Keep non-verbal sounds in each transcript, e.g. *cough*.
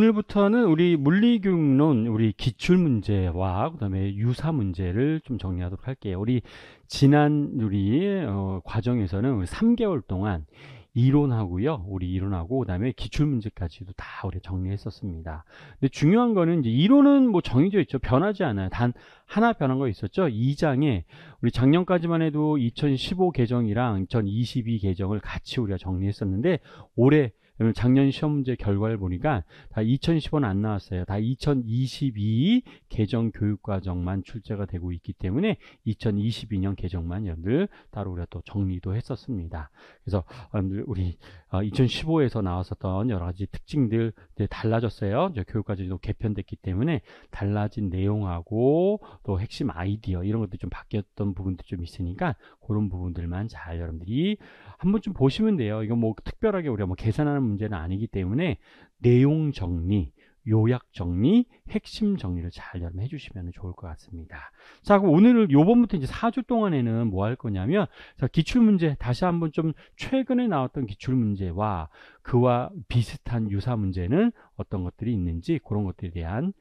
오늘부터는 우리 물리교육론 우리 기출문제와 그 다음에 유사 문제를 좀 정리하도록 할게요 우리 지난 우리 어, 과정에서는 3개월 동안 이론하고요 우리 이론하고 그 다음에 기출문제까지도 다 우리 정리했었습니다 근데 중요한 거는 이제 이론은 뭐 정해져 있죠 변하지 않아요 단 하나 변한 거 있었죠 2장에 우리 작년까지만 해도 2015 계정이랑 2022 계정을 같이 우리가 정리했었는데 올해 왜냐면 작년 시험 문제 결과를 보니까 다2 0 1 5원안 나왔어요. 다 2022 개정 교육과정만 출제가 되고 있기 때문에 2022년 개정만 여러분들 따로 우리가 또 정리도 했었습니다. 그래서 여러분들 우리 2015에서 아, 나왔었던 여러 가지 특징들 달라졌어요. 교육과정도 개편됐기 때문에 달라진 내용하고 또 핵심 아이디어 이런 것도 좀 바뀌었던 부분도 좀 있으니까 그런 부분들만 잘 여러분들이 한번 좀 보시면 돼요. 이거 뭐 특별하게 우리가 뭐 계산하는 문제는 아니기 때문에 내용 정리 요약 정리, 핵심 정리를 잘 여러분 해주시면 좋을 것 같습니다. 자, 그럼 오늘 요번부터 이제 4주 동안에는 뭐 할 거냐면, 자, 기출문제, 다시 한번 좀 최근에 나왔던 기출문제와 그와 비슷한 유사 문제는 어떤 것들이 있는지 그런 것들에 대한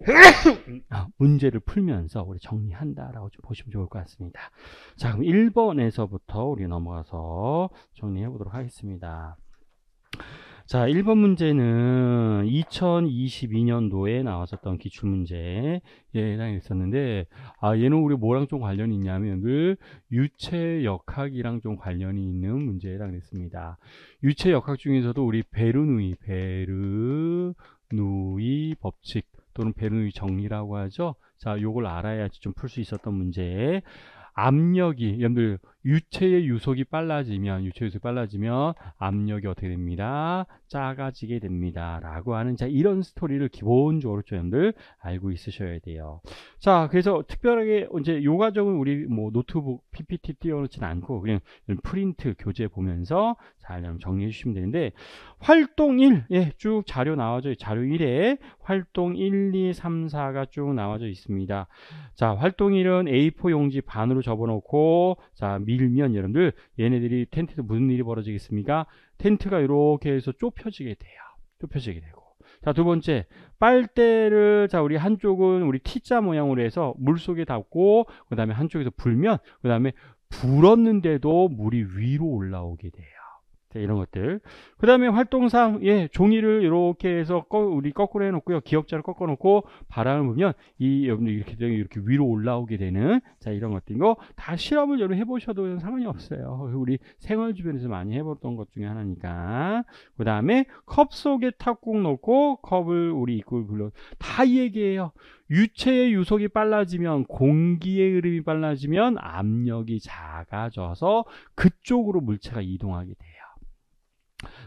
*coughs* 문제를 풀면서 우리 정리한다라고 좀 보시면 좋을 것 같습니다. 자, 그럼 1번에서부터 우리 넘어가서 정리해 보도록 하겠습니다. 자, 1번 문제는 2022년도에 나왔었던 기출문제에 예, 해당했었는데, 아, 얘는 우리 뭐랑 좀 관련이 있냐면, 늘 그 유체역학이랑 좀 관련이 있는 문제에 해당했습니다. 유체역학 중에서도 우리 베르누이, 베르누이 법칙 또는 베르누이 정리라고 하죠. 자, 요걸 알아야지 좀 풀 수 있었던 문제. 압력이, 여러분들, 유체의 유속이 빨라지면 유체 유속이 빨라지면 압력이 어떻게 됩니다? 작아지게 됩니다. 라고 하는 자 이런 스토리를 기본적으로 여러분들 알고 있으셔야 돼요. 자 그래서 특별하게 이제 요 과정은 우리 뭐 노트북 PPT 띄워놓진 않고 그냥 프린트 교재 보면서 잘 정리해 주시면 되는데 활동 1, 예, 쭉 자료 나와져 자료 1에 활동 1, 2, 3, 4가 쭉 나와져 있습니다. 자 활동 1은 A4 용지 반으로 접어놓고 자 밀면 여러분들 얘네들이 텐트에 서 무슨 일이 벌어지겠습니까? 텐트가 이렇게 해서 좁혀지게 돼요. 좁혀지게 되고. 자, 두 번째. 빨대를 자, 우리 한쪽은 우리 T자 모양으로 해서 물속에 닿고 그다음에 한쪽에서 불면 그다음에 불었는데도 물이 위로 올라오게 돼요. 네, 이런 것들 그 다음에 활동상 예 종이를 이렇게 해서 꺼, 우리 거꾸로 해놓고요 기억자를 꺾어 놓고 바람을 보면이 여러분들 이렇게 되면 이렇게 위로 올라오게 되는 자 이런 것들이거다 실험을 여러분 해보셔도 상관이 없어요 우리 생활 주변에서 많이 해봤던 것 중에 하나니까 그 다음에 컵 속에 탁국 놓고 컵을 우리 입구를 불러 다얘기해요 유체의 유속이 빨라지면 공기의 흐름이 빨라지면 압력이 작아져서 그쪽으로 물체가 이동하게 돼요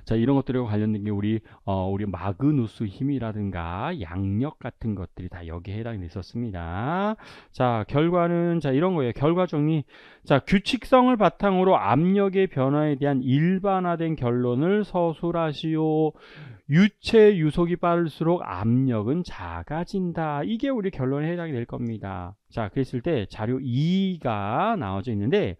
자 이런 것들과 관련된 게 우리 어, 우리 마그누스 힘이라든가 양력 같은 것들이 다 여기에 해당이 있었습니다. 자 결과는 자 이런 거예요. 결과 정리. 자 규칙성을 바탕으로 압력의 변화에 대한 일반화된 결론을 서술하시오. 유체 유속이 빠를수록 압력은 작아진다. 이게 우리 결론에 해당이 될 겁니다. 자 그랬을 때 자료 2가 나와져 있는데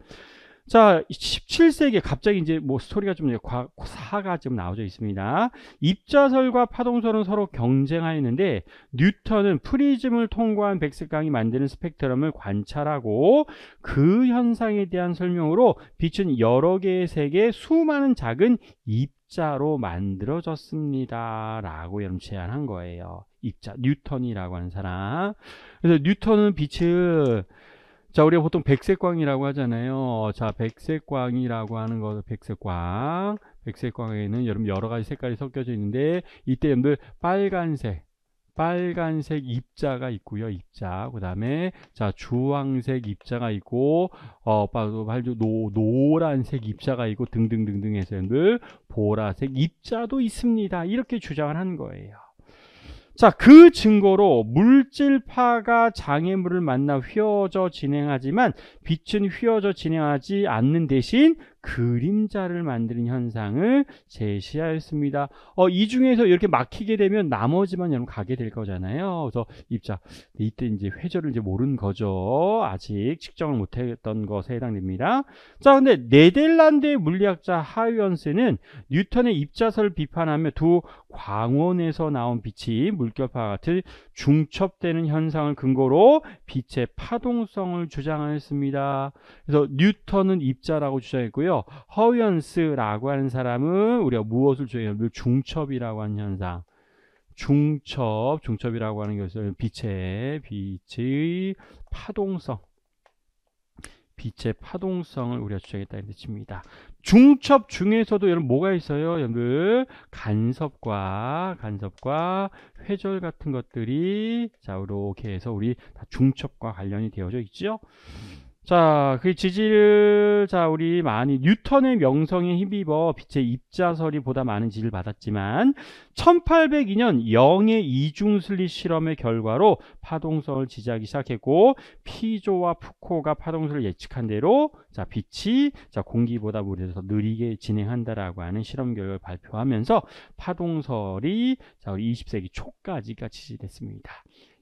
자, 17세기에 갑자기 이제 뭐 스토리가 좀 과, 사가 좀나오져 있습니다. 입자설과 파동설은 서로 경쟁하였는데 뉴턴은 프리즘을 통과한 백색강이 만드는 스펙트럼을 관찰하고 그 현상에 대한 설명으로 빛은 여러 개의 색의 수많은 작은 입자로 만들어졌습니다. 라고 여러분 제안한 거예요. 입자, 뉴턴이라고 하는 사람. 그래서 뉴턴은 빛을 자, 우리가 보통 백색광이라고 하잖아요. 자, 백색광이라고 하는 거, 백색광. 백색광에는 여러분 여러 가지 색깔이 섞여져 있는데, 이때 여러분들 빨간색, 빨간색 입자가 있고요. 입자. 그 다음에, 자, 주황색 입자가 있고, 어, 노, 노란색 입자가 있고, 등등등등 해서 여러분들 보라색 입자도 있습니다. 이렇게 주장을 한 거예요. 자, 그 증거로 물질파가 장애물을 만나 휘어져 진행하지만 빛은 휘어져 진행하지 않는 대신 그림자를 만드는 현상을 제시하였습니다. 어, 이 중에서 이렇게 막히게 되면 나머지만 여러분 가게 될 거잖아요. 그래서 입자 이때 이제 회절을 이제 모른 거죠. 아직 측정을 못했던 것에 해당됩니다. 자, 근데 네덜란드의 물리학자 하위언스는 뉴턴의 입자설을 비판하며 두 광원에서 나온 빛이 물결파와 같은 중첩되는 현상을 근거로 빛의 파동성을 주장하였습니다. 그래서 뉴턴은 입자라고 주장했고요. 있고요. 허연스라고 하는 사람은 우리가 무엇을 조예하면 중첩이라고 하는 현상. 중첩, 중첩이라고 하는 것은 빛의 빛의 파동성. 빛의 파동성을 우리가 주장했다는 뜻입니다. 중첩 중에서도 여러분 뭐가 있어요? 여러분 간섭과 간섭과 회절 같은 것들이 자 이렇게 해서 우리 다 중첩과 관련이 되어져 있죠. 음. 자, 그지질자 우리 많이 뉴턴의 명성에 힘입어 빛의 입자설이 보다 많은 지질을 받았지만 1802년 영의 이중슬릿 실험의 결과로 파동설을 지지하기 시작했고 피조와 푸코가 파동설을 예측한 대로 자 빛이 자 공기보다 물에서 느리게 진행한다라고 하는 실험 결과를 발표하면서 파동설이 자 우리 20세기 초까지가 지지됐습니다.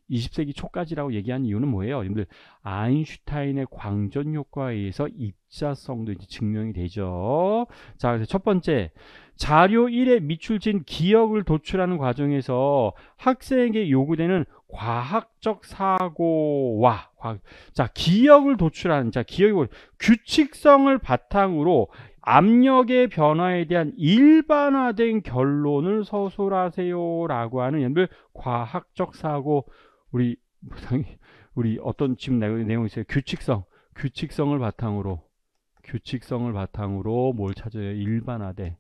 20세기 초까지라고 얘기한 이유는 뭐예요? 여러분들 아인슈타인의 광전 효과에 의해서 입자성도 이제 증명이 되죠. 자, 그래서 첫 번째 자료 1에 미출진 기억을 도출하는 과정에서 학생에게 요구되는 과학적 사고와 과학, 자 기억을 도출하는 자 기억이 규칙성을 바탕으로 압력의 변화에 대한 일반화된 결론을 서술하세요라고 하는 여들 과학적 사고 우리 우리 어떤 지금 내용이 있어요? 규칙성. 규칙성을 바탕으로 규칙성을 바탕으로 뭘 찾아요? 일반화돼.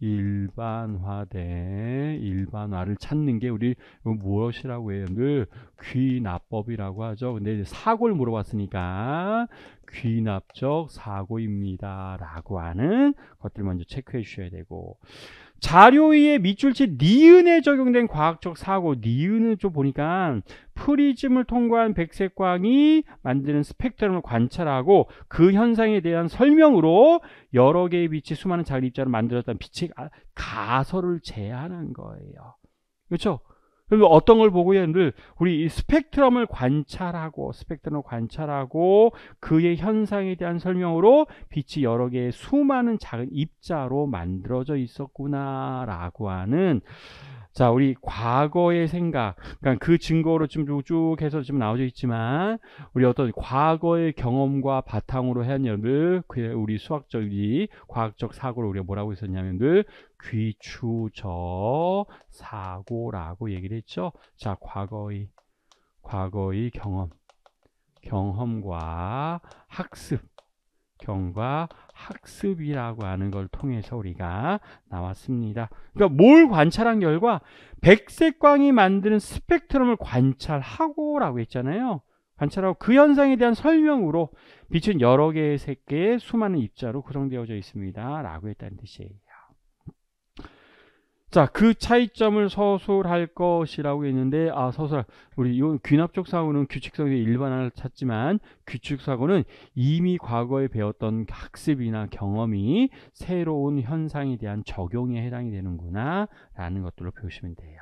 일반화돼. 일반화를 찾는 게 우리 무엇이라고 해요? 늘 귀납법이라고 하죠. 근데 사고를 물어봤으니까 귀납적 사고입니다. 라고 하는 것들 먼저 체크해 주셔야 되고 자료위에 밑줄치 니은에 적용된 과학적 사고 니은을 좀 보니까 프리즘을 통과한 백색광이 만드는 스펙트럼을 관찰하고 그 현상에 대한 설명으로 여러 개의 빛이 수많은 자입자로 만들었다는 빛의 아, 가설을 제안한 거예요. 그렇죠? 그리고 어떤 걸 보고 얘를 우리 이 스펙트럼을 관찰하고 스펙트럼을 관찰하고 그의 현상에 대한 설명으로 빛이 여러 개의 수많은 작은 입자로 만들어져 있었구나라고 하는 자, 우리 과거의 생각, 그러니까 그 증거로 지금 쭉쭉 해서 지금 나오죠 있지만 우리 어떤 과거의 경험과 바탕으로 해한 여러분들 우리 수학적이 과학적 사고를 우리가 뭐라고 했었냐면 늘 귀추저 사고라고 얘기를 했죠. 자, 과거의 과거의 경험, 경험과 학습 경과 학습이라고 하는 걸 통해서 우리가 나왔습니다. 그러니까 뭘 관찰한 결과 백색광이 만드는 스펙트럼을 관찰하고라고 했잖아요. 관찰하고 그 현상에 대한 설명으로 빛은 여러 개의 색계의 수많은 입자로 구성되어져 있습니다. 라고 했다는 뜻이에요. 자, 그 차이점을 서술할 것이라고 했는데, 아, 서술, 할 우리 이 귀납적 사고는 규칙성에 일반화를 찾지만, 규칙사고는 이미 과거에 배웠던 학습이나 경험이 새로운 현상에 대한 적용에 해당이 되는구나, 라는 것들로 보시면 돼요.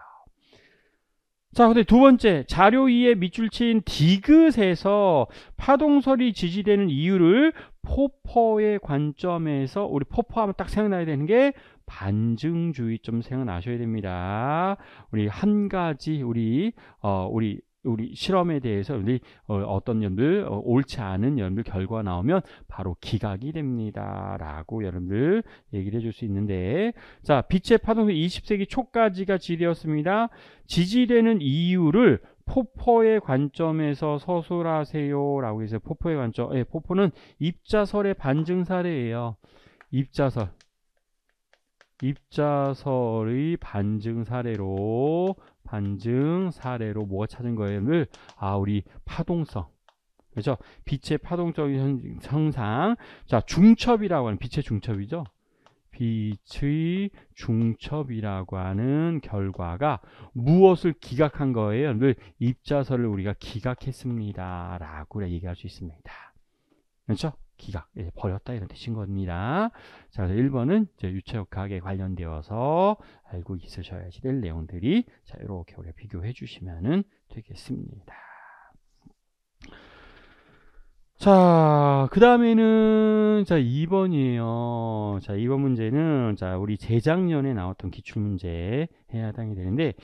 자, 근데 두 번째, 자료 위의 밑줄 친 디귿에서 파동설이 지지되는 이유를 포퍼의 관점에서 우리 포퍼하면 딱 생각나야 되는 게 반증주의점생각나셔야 됩니다. 우리 한 가지 우리 어 우리 우리 실험에 대해서 우리 어, 어떤 연들 어, 옳지 않은 연들 결과 나오면 바로 기각이 됩니다라고 여러분들 얘기를 해줄 수 있는데 자 빛의 파동은 20세기 초까지가 지리였습니다 지지되는 이유를 포포의 관점에서 서술하세요라고 해서 포포의 관점 예, 포포는 입자설의 반증 사례예요 입자설 입자설의 반증 사례로 반증 사례로 뭐가 찾은 거예요?를 아 우리 파동성 그렇죠? 빛의 파동적인 현상 자 중첩이라고 하는 빛의 중첩이죠 빛의 중첩이라고 하는 결과가 무엇을 기각한 거예요? 늘 입자설을 우리가 기각했습니다. 라고 얘기할 수 있습니다. 그렇죠? 기각 예, 버렸다 이런 뜻인 겁니다. 자, 그래서 1번은 이제 유체역학에 관련되어서 알고 있으셔야지 될 내용들이 자, 이렇게 우리가 비교해 주시면 되겠습니다. 자, 그 다음에는, 자, 2번이에요. 자, 2번 문제는, 자, 우리 재작년에 나왔던 기출문제에 해당이 되는데,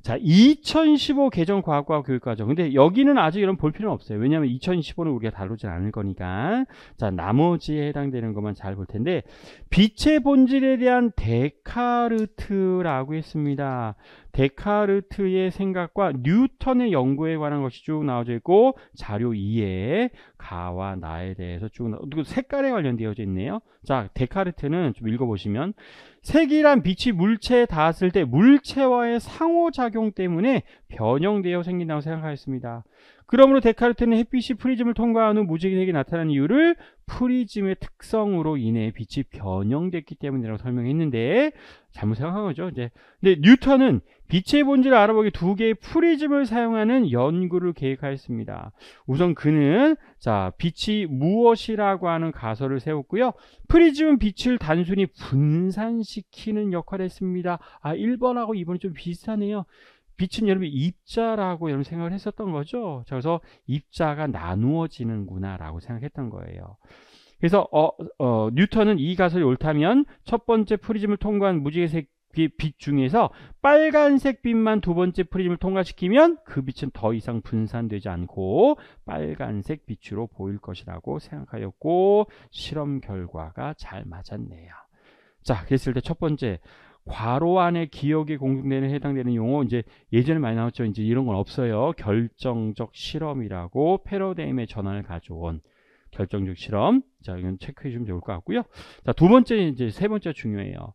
자, 2015 개정 과학과 교육과정. 근데 여기는 아직 이런 볼 필요는 없어요. 왜냐하면 2015는 우리가 다루진 않을 거니까. 자, 나머지에 해당되는 것만 잘 볼 텐데, 빛의 본질에 대한 데카르트라고 했습니다. 데카르트의 생각과 뉴턴의 연구에 관한 것이 쭉 나와져 있고 자료 2에 가와 나에 대해서 쭉 나, 그리고 색깔에 관련되어져 있네요. 자, 데카르트는 좀 읽어보시면 색이란 빛이 물체에 닿았을 때 물체와의 상호작용 때문에 변형되어 생긴다고 생각하였습니다. 그러므로 데카르트는 햇빛이 프리즘을 통과한 후무지개에게 나타난 이유를 프리즘의 특성으로 인해 빛이 변형됐기 때문이라고 설명했는데 잘못 생각한 거죠. 이제 근데 뉴턴은 빛의 본질을 알아보기 두 개의 프리즘을 사용하는 연구를 계획하였습니다. 우선 그는 자 빛이 무엇이라고 하는 가설을 세웠고요. 프리즘은 빛을 단순히 분산시키는 역할을 했습니다. 아 1번하고 2번이 좀 비슷하네요. 빛은 여러분 입자라고 여러분 생각을 했었던 거죠. 그래서 입자가 나누어지는구나라고 생각했던 거예요. 그래서 어, 어, 뉴턴은 이 가설이 옳다면 첫 번째 프리즘을 통과한 무지개색 빛 중에서 빨간색 빛만 두 번째 프리즘을 통과시키면 그 빛은 더 이상 분산되지 않고 빨간색 빛으로 보일 것이라고 생각하였고 실험 결과가 잘 맞았네요. 자, 그랬을 때 첫 번째 괄호 안에 기억이 공격되는 해당되는 용어 이제 예전에 많이 나왔죠. 이제 이런 건 없어요. 결정적 실험이라고 패러다임의 전환을 가져온 결정적 실험. 자, 이건 체크해 주면 좋을 것 같고요. 자, 두 번째 이제 세 번째 중요해요.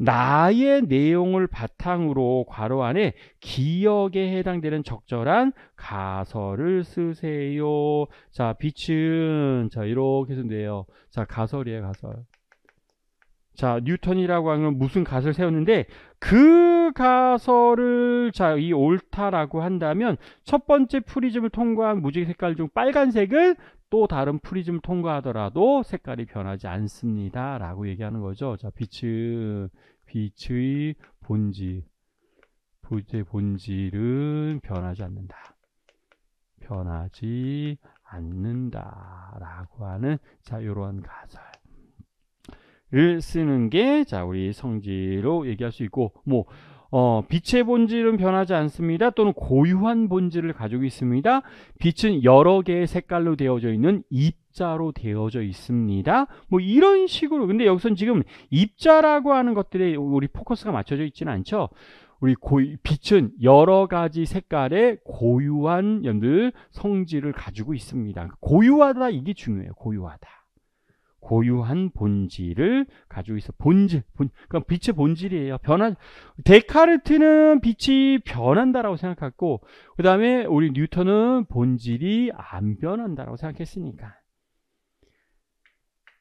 나의 내용을 바탕으로 괄호 안에 기억에 해당되는 적절한 가설을 쓰세요. 자, 빛은 자, 이렇게 해서 돼요. 자, 가설이에요, 가설. 자, 뉴턴이라고 하면 는 무슨 가설을 세웠는데 그 가설을 자, 이 옳다라고 한다면 첫 번째 프리즘을 통과한 무지개 색깔 중빨간색을또 다른 프리즘을 통과하더라도 색깔이 변하지 않습니다. 라고 얘기하는 거죠. 자, 빛의, 빛의 본질. 빛의 본질은 변하지 않는다. 변하지 않는다. 라고 하는 자, 이러한 가설. 를 쓰는 게 자 우리 성질로 얘기할 수 있고 뭐 어, 빛의 본질은 변하지 않습니다. 또는 고유한 본질을 가지고 있습니다. 빛은 여러 개의 색깔로 되어져 있는 입자로 되어져 있습니다. 뭐 이런 식으로 근데 여기서는 지금 입자라고 하는 것들에 우리 포커스가 맞춰져 있지는 않죠. 우리 고유, 빛은 여러 가지 색깔의 고유한 연들 성질을 가지고 있습니다. 그러니까 고유하다 이게 중요해요. 고유하다. 고유한 본질을 가지고 있어. 본질, 본, 그러니까 빛의 본질이에요. 변한 데카르트는 빛이 변한다라고 생각했고, 그 다음에 우리 뉴턴은 본질이 안 변한다라고 생각했으니까.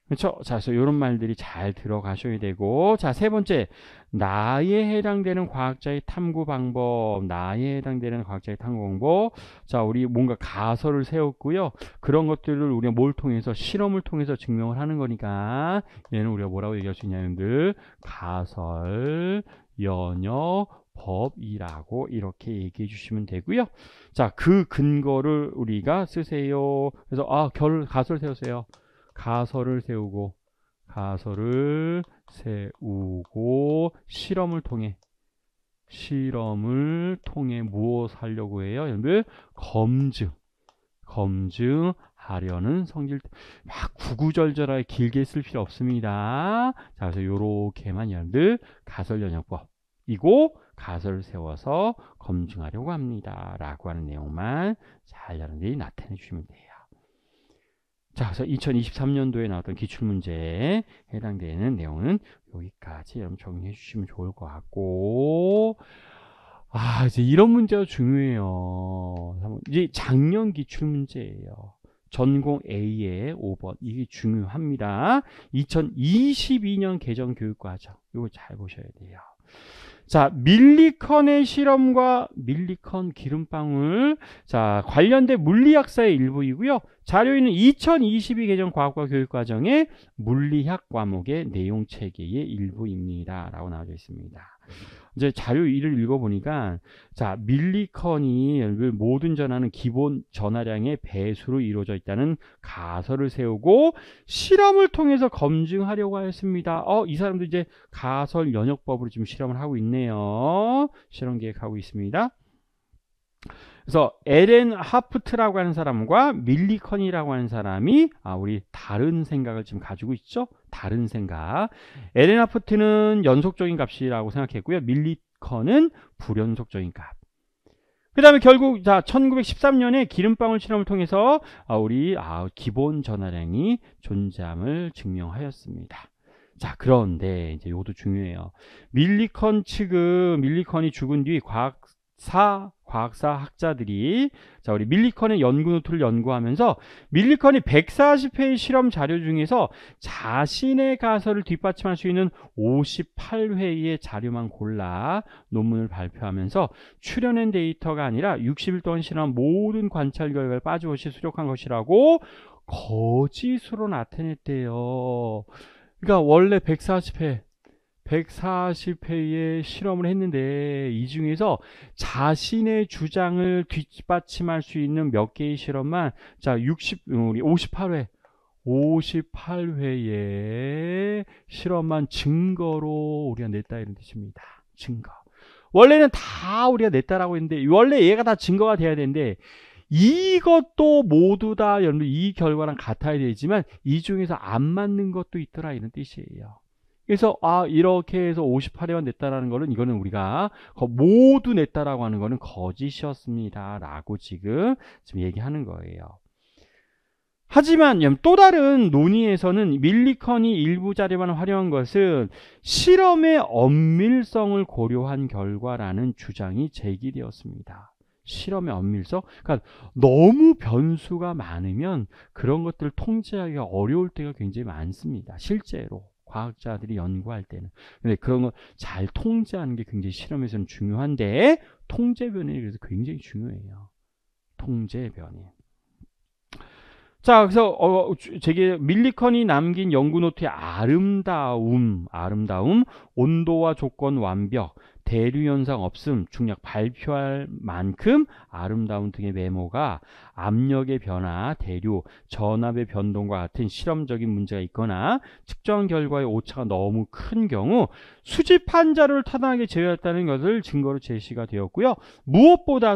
그렇죠? 자, 그래서 이런 말들이 잘 들어가셔야 되고 자, 세 번째 나에 해당되는 과학자의 탐구 방법 나에 해당되는 과학자의 탐구 방법 자, 우리 뭔가 가설을 세웠고요. 그런 것들을 우리가 뭘 통해서 실험을 통해서 증명을 하는 거니까 얘는 우리가 뭐라고 얘기할 수 있냐면들 가설 연여 법이라고 이렇게 얘기해 주시면 되고요. 자, 그 근거를 우리가 쓰세요. 그래서 아, 결 가설 세우세요. 가설을 세우고 가설을 세우고 실험을 통해 실험을 통해 무엇 하려고 해요? 여러분들 검증 검증하려는 성질 막 구구절절하게 길게 쓸 필요 없습니다. 자 그래서 요렇게만 여러분들 가설 연역법이고 가설을 세워서 검증하려고 합니다. 라고 하는 내용만 잘 여러분들이 나타내 주시면 돼요. 자, 그래서 2023년도에 나왔던 기출문제에 해당되는 내용은 여기까지 여러분 정리해 주시면 좋을 것 같고 아, 이제 이런 문제가 중요해요. 이제 작년 기출문제예요. 전공 A의 5번 이게 중요합니다. 2022년 개정 교육과정 이거 잘 보셔야 돼요. 자 밀리컨의 실험과 밀리컨 기름방울 자 관련된 물리학사의 일부이고요. 자료에는 2022 개정 과학과 교육과정의 물리학 과목의 내용 체계의 일부입니다. 라고 나와져 있습니다. 이제 자료 1을 읽어보니까 자 밀리컨이 그 모든 전화는 기본 전화량의 배수로 이루어져 있다는 가설을 세우고 실험을 통해서 검증하려고 하습니다 어, 이 사람도 이제 가설 연역법으로 지금 실험을 하고 있네요. 실험 계획하고 있습니다. 그래서 에렌 하프트라고 하는 사람과 밀리컨이라고 하는 사람이 아, 우리 다른 생각을 지금 가지고 있죠. 다른 생각. 에렌 하프트는 연속적인 값이라고 생각했고요. 밀리컨은 불연속적인 값. 그 다음에 결국 자 1913년에 기름방울 실험을 통해서 아, 우리 아, 기본 전화량이 존재함을 증명하였습니다. 자 그런데 이제 이것도 중요해요. 밀리컨 측은 밀리컨이 죽은 뒤 과학 사 과학사 학자들이 자 우리 밀리컨의 연구 노트를 연구하면서 밀리컨이 140회의 실험 자료 중에서 자신의 가설을 뒷받침할 수 있는 58회의 자료만 골라 논문을 발표하면서 출연한 데이터가 아니라 60일 동안 실험한 모든 관찰 결과를 빠짐없이 수족한 것이라고 거짓으로 나타냈대요. 그러니까 원래 140회 140회의 실험을 했는데 이 중에서 자신의 주장을 뒷받침할 수 있는 몇 개의 실험만 자 60, 어, 우리 58회 58회의 실험만 증거로 우리가 냈다 이런 뜻입니다. 증거. 원래는 다 우리가 냈다라고 했는데 원래 얘가 다 증거가 돼야 되는데 이것도 모두 다이 결과랑 같아야 되지만 이 중에서 안 맞는 것도 있더라 이런 뜻이에요. 그래서 아 이렇게 해서 5 8회만 냈다라는 거는 이거는 우리가 모두 냈다라고 하는 거는 거짓이었습니다. 라고 지금 지금 얘기하는 거예요. 하지만 예, 또 다른 논의에서는 밀리컨이 일부 자료만 활용한 것은 실험의 엄밀성을 고려한 결과라는 주장이 제기되었습니다. 실험의 엄밀성? 그러니까 너무 변수가 많으면 그런 것들을 통제하기가 어려울 때가 굉장히 많습니다. 실제로. 과학자들이 연구할 때는. 근데 그런 거 잘 통제하는 게 굉장히 실험에서는 중요한데 통제 변이 그래서 굉장히 중요해요. 통제 변이. 자, 그래서 어, 제게 밀리컨이 남긴 연구 노트의 아름다움, 아름다움, 온도와 조건 완벽, 대류 현상 없음 중략 발표할 만큼 아름다운 등의 메모가 압력의 변화, 대류, 전압의 변동과 같은 실험적인 문제가 있거나 측정 결과의 오차가 너무 큰 경우 수집한 자료를 타당하게 제외했다는 것을 증거로 제시가 되었고요.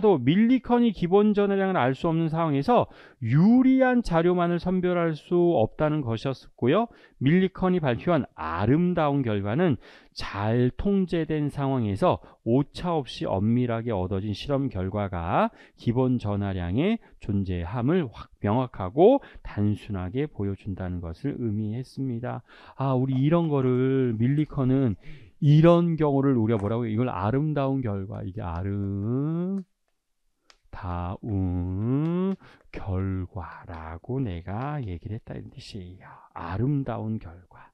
무엇보다도 밀리컨이 기본 전해량을 알 수 없는 상황에서 유리한 자료만을 선별할 수 없다는 것이었고요. 밀리컨이 발표한 아름다운 결과는 잘 통제된 상황에서 오차 없이 엄밀하게 얻어진 실험 결과가 기본 전하량의 존재함을 확 명확하고 단순하게 보여준다는 것을 의미했습니다. 아, 우리 이런 거를 밀리컨은 이런 경우를 우리가 뭐라고 해요? 이걸 아름다운 결과 이게 아름 다운 결과라고 내가 얘기를 했다 이런 뜻이에요. 아름다운 결과.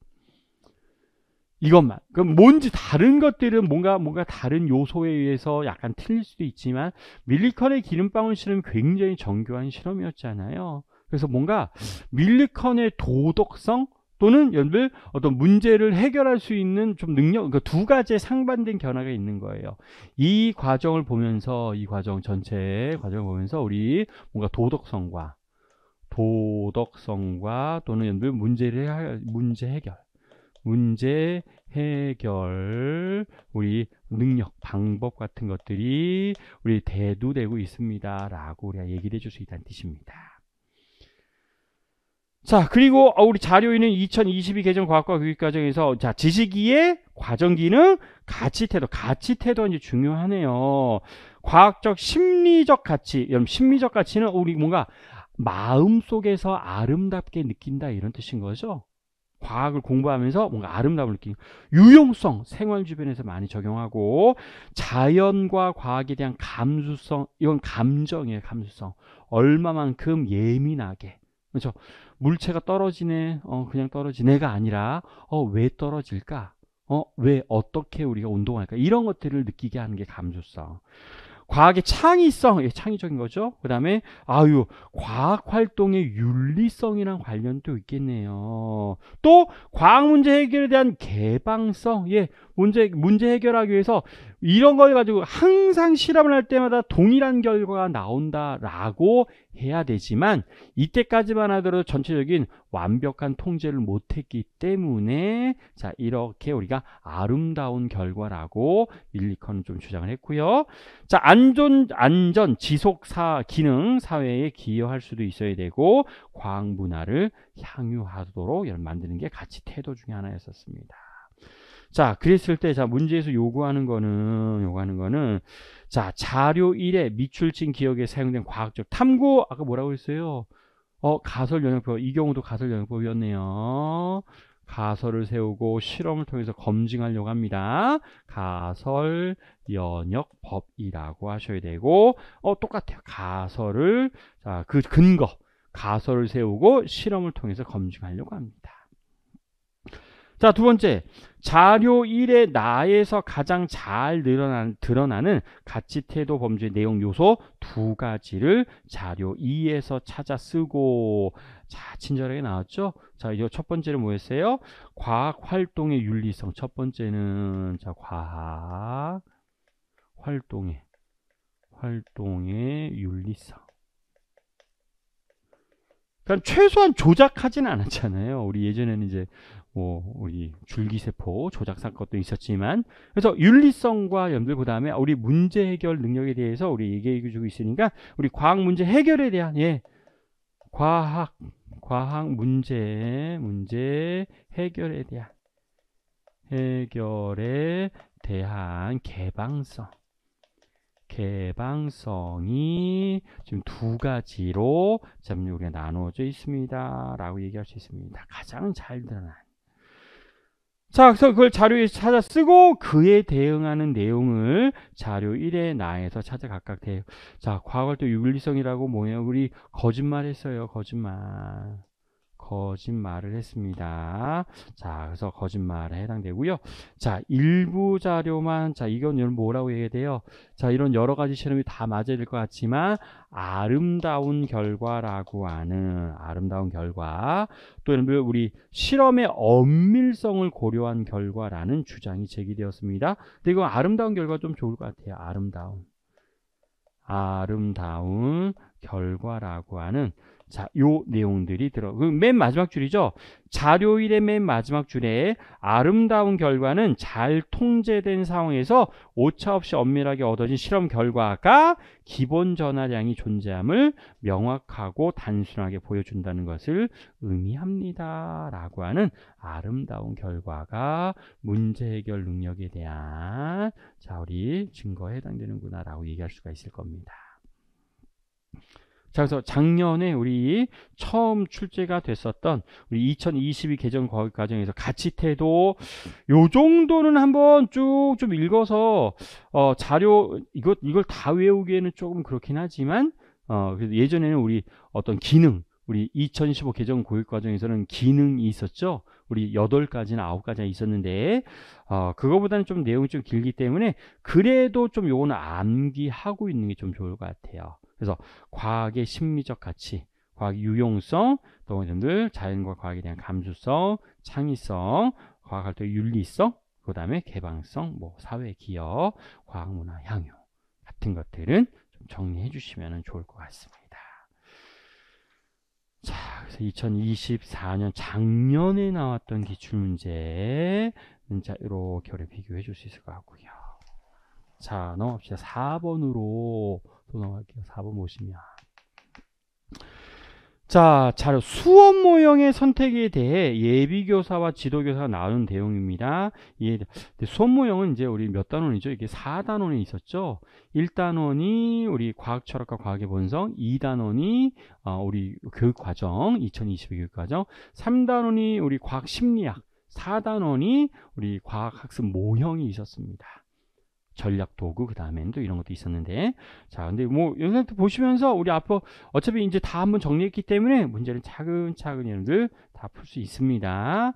이것만. 그럼 뭔지 다른 것들은 뭔가 뭔가 다른 요소에 의해서 약간 틀릴 수도 있지만 밀리컨의 기름방울 실험 굉장히 정교한 실험이었잖아요. 그래서 뭔가 밀리컨의 도덕성 또는 연별 어떤 문제를 해결할 수 있는 좀 능력 그러니까 두 가지의 상반된 변화가 있는 거예요. 이 과정을 보면서 이 과정 전체의 과정을 보면서 우리 뭔가 도덕성과 도덕성과 또는 연별 문제를 문제 해결 문제 해결 우리 능력 방법 같은 것들이 우리 대두되고 있습니다라고 우리가 얘기를 해줄 수 있다는 뜻입니다. 자, 그리고 아, 우리 자료에는 2022 개정 과학과 교육 과정에서 자, 지식이의 과정 기능, 가치 태도. 가치 태도 이제 중요하네요. 과학적 심리적 가치. 여러분 심리적 가치는 우리 뭔가 마음 속에서 아름답게 느낀다 이런 뜻인 거죠. 과학을 공부하면서 뭔가 아름다움을 느끼는 유용성 생활 주변에서 많이 적용하고 자연과 과학에 대한 감수성 이건 감정이에요 감수성 얼마만큼 예민하게 그렇죠? 물체가 떨어지네, 어, 그냥 떨어지네가 아니라 어, 왜 떨어질까? 어, 왜 어떻게 우리가 운동할까? 이런 것들을 느끼게 하는 게 감수성. 과학의 창의성, 예, 창의적인 거죠. 그 다음에, 아유, 과학 활동의 윤리성이랑 관련도 있겠네요. 또, 과학 문제 해결에 대한 개방성, 예, 문제, 문제 해결하기 위해서 이런 걸 가지고 항상 실험을 할 때마다 동일한 결과가 나온다라고 해야 되지만 이때까지만 하더라도 전체적인 완벽한 통제를 못했기 때문에 자 이렇게 우리가 아름다운 결과라고 밀리컨은 좀 주장을 했고요. 자 안전 안전 지속사 기능 사회에 기여할 수도 있어야 되고 과학 문화를 향유하도록 만드는 게 같이 태도 중에 하나였었습니다. 자, 그랬을 때, 자, 문제에서 요구하는 거는, 요구하는 거는, 자, 자료 1에 미출증 기억에 사용된 과학적 탐구, 아까 뭐라고 했어요? 어, 가설 연역법이 경우도 가설 연역법이었네요 가설을 세우고 실험을 통해서 검증하려고 합니다. 가설 연역법이라고 하셔야 되고 어 똑같아요. 가설을 자, 그 근거 가설을 세우고 실험을 통해서 검증하려고 합니다. 자, 두 번째. 자료 1의 나에서 가장 잘 늘어난, 드러나는 가치 태도 범죄 내용 요소 두 가지를 자료 2에서 찾아 쓰고 자 친절하게 나왔죠 자이거첫 번째는 뭐였어요 과학 활동의 윤리성 첫 번째는 자 과학 활동의 활동의 윤리성 그러니까 최소한 조작하진 않았잖아요 우리 예전에는 이제 뭐 우리 줄기세포 조작 사건도 있었지만 그래서 윤리성과 염두에 그 다음에 우리 문제 해결 능력에 대해서 우리 얘기해 주고 있으니까 우리 과학 문제 해결에 대한 예 과학 과학 문제 문제 해결에 대한 해결에 대한 개방성 개방성이 지금 두 가지로 잠깐 우리가 나누어져 있습니다 라고 얘기할 수 있습니다 가장 잘 드러난 자, 그래서 그걸 자료 1 찾아 쓰고 그에 대응하는 내용을 자료 1에 나에서 찾아 각각 대 자, 과거을또 윤리성이라고 뭐냐요 우리 거짓말 했어요. 거짓말. 거짓말을 했습니다. 자, 그래서 거짓말에 해당되고요. 자, 일부 자료만 자, 이건 뭐라고 얘기해야 돼요? 자, 이런 여러 가지 실험이 다 맞아야 될 것 같지만 아름다운 결과라고 하는 아름다운 결과 또 우리 실험의 엄밀성을 고려한 결과라는 주장이 제기되었습니다. 근데 이건 아름다운 결과 좀 좋을 것 같아요. 아름다운 아름다운 결과라고 하는 자, 요 내용들이 들어. 그맨 마지막 줄이죠. 자료일의 맨 마지막 줄에 아름다운 결과는 잘 통제된 상황에서 오차 없이 엄밀하게 얻어진 실험 결과가 기본 전화량이 존재함을 명확하고 단순하게 보여준다는 것을 의미합니다. 라고 하는 아름다운 결과가 문제 해결 능력에 대한 자, 우리 증거에 해당되는구나 라고 얘기할 수가 있을 겁니다. 자, 그래서 작년에 우리 처음 출제가 됐었던 우리 2022 개정 과정에서 가치태도 요 정도는 한번 쭉 좀 읽어서 어, 자료 이것 이걸 다 외우기에는 조금 그렇긴 하지만 어, 예전에는 우리 어떤 기능 우리 2015 개정 고육 과정에서는 기능이 있었죠. 우리 8가지나 9가지가 있었는데 어, 그거보다는 좀 내용이 좀 길기 때문에 그래도 좀 요거는 암기하고 있는 게 좀 좋을 것 같아요. 그래서 과학의 심리적 가치, 과학 의 유용성, 또원들 자연과 과학에 대한 감수성, 창의성, 과학 활동의 윤리성, 그 다음에 개방성, 뭐 사회 기업 과학 문화 향유 같은 것들은 좀 정리해 주시면 좋을 것 같습니다. 자, 그래서 2024년 작년에 나왔던 기출문제 자 이렇게 비교해 줄 수 있을 것 같고요. 자, 넘어갑시다. 4번으로 또 넘어갈게요. 4번 보시면 자, 자료 수업 모형의 선택에 대해 예비교사와 지도교사가 나눈 내용입니다. 예, 수업 모형은 이제 우리 몇 단원이죠? 이게 4단원이 있었죠. 1단원이 우리 과학 철학과 과학의 본성, 2단원이 어, 우리 교육과정, 2022 교육과정, 3단원이 우리 과학 심리학, 4단원이 우리 과학학습 모형이 있었습니다. 전략 도구 그 다음에는 또 이런 것도 있었는데 자 근데 뭐여러분 보시면서 우리 앞으로 어차피 이제 다 한번 정리했기 때문에 문제는 차근차근 여러분들 다 풀 수 있습니다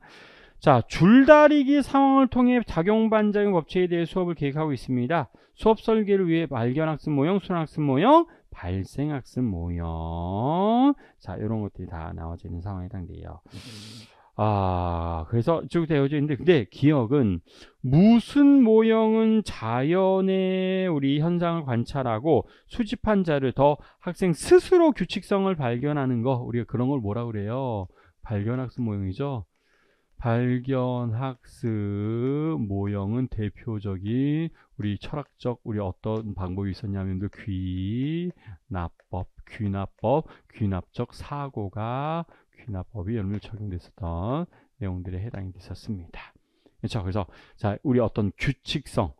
자 줄다리기 상황을 통해 작용반작용 법칙에 대해 수업을 계획하고 있습니다 수업 설계를 위해 발견학습 모형 순학습 모형 발생학습 모형 자 이런 것들이 다 나와져 있는 상황에 해당돼요 음. 아, 그래서 쭉 되어져 있는데, 근데 기억은 무슨 모형은 자연의 우리 현상을 관찰하고 수집한 자를 더 학생 스스로 규칙성을 발견하는 거, 우리가 그런 걸 뭐라 그래요? 발견학습 모형이죠? 발견학습 모형은 대표적인 우리 철학적 우리 어떤 방법이 있었냐면 그 귀납법, 귀납법, 귀납적 사고가 귀납법이 연일 적용됐었던 내용들에 해당이 됐었습니다. 그렇죠? 그래서 자 우리 어떤 규칙성